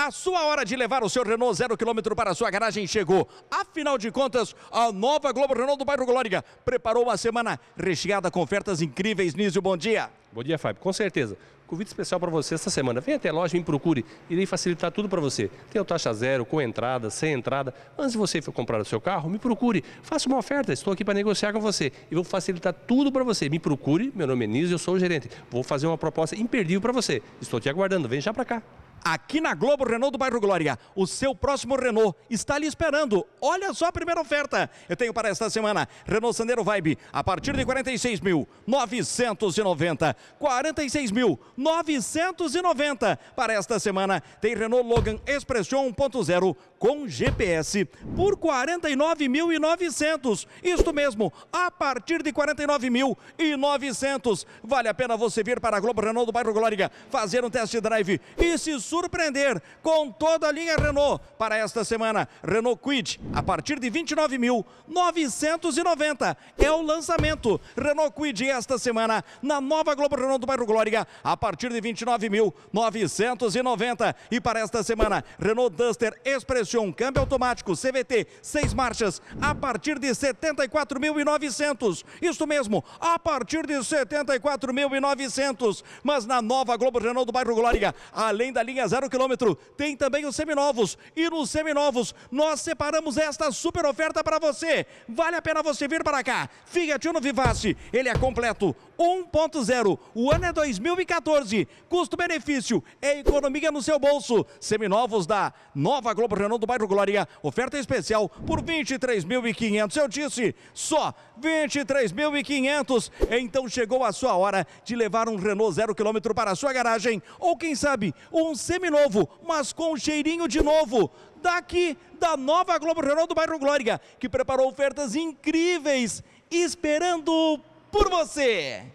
A sua hora de levar o seu Renault zero quilômetro para a sua garagem chegou. Afinal de contas, a nova Globo Renault do bairro Glória preparou uma semana recheada com ofertas incríveis. Nísio, bom dia. Bom dia, Fábio. Com certeza. Convite especial para você esta semana. Venha até a loja, me procure. Irei facilitar tudo para você. Tem o taxa zero, com entrada, sem entrada. Antes de você comprar o seu carro, me procure. Faça uma oferta. Estou aqui para negociar com você. E vou facilitar tudo para você. Me procure. Meu nome é Nísio, eu sou o gerente. Vou fazer uma proposta imperdível para você. Estou te aguardando. Vem já para cá aqui na Globo Renault do bairro Glória. O seu próximo Renault está ali esperando. Olha só a primeira oferta. Eu tenho para esta semana Renault Sandero Vibe a partir de 46.990. 46.990 para esta semana. Tem Renault Logan Expression 1.0 com GPS por 49.900. Isto mesmo, a partir de 49.900. Vale a pena você vir para a Globo Renault do bairro Glória fazer um test drive e se surpreender com toda a linha Renault para esta semana. Renault Quid, a partir de 29.990 é o lançamento. Renault Quid esta semana na nova Globo Renault do Bairro Glória, a partir de 29.990. E para esta semana, Renault Duster Expression, câmbio automático, CVT, seis marchas, a partir de 74.900. Isso mesmo, a partir de 74.900. Mas na nova Globo Renault do Bairro Glória, além da linha linha zero quilômetro. Tem também os seminovos. E nos seminovos, nós separamos esta super oferta para você. Vale a pena você vir para cá. Fiat Uno Vivace, ele é completo. 1.0. O ano é 2014. Custo-benefício é economia no seu bolso. Seminovos da Nova Globo Renault do bairro Glória. Oferta especial por 23.500. Eu disse, só 23.500. Então chegou a sua hora de levar um Renault zero quilômetro para a sua garagem ou quem sabe um seminovo, mas com um cheirinho de novo daqui da Nova Globo Renault do bairro Glória, que preparou ofertas incríveis esperando por você.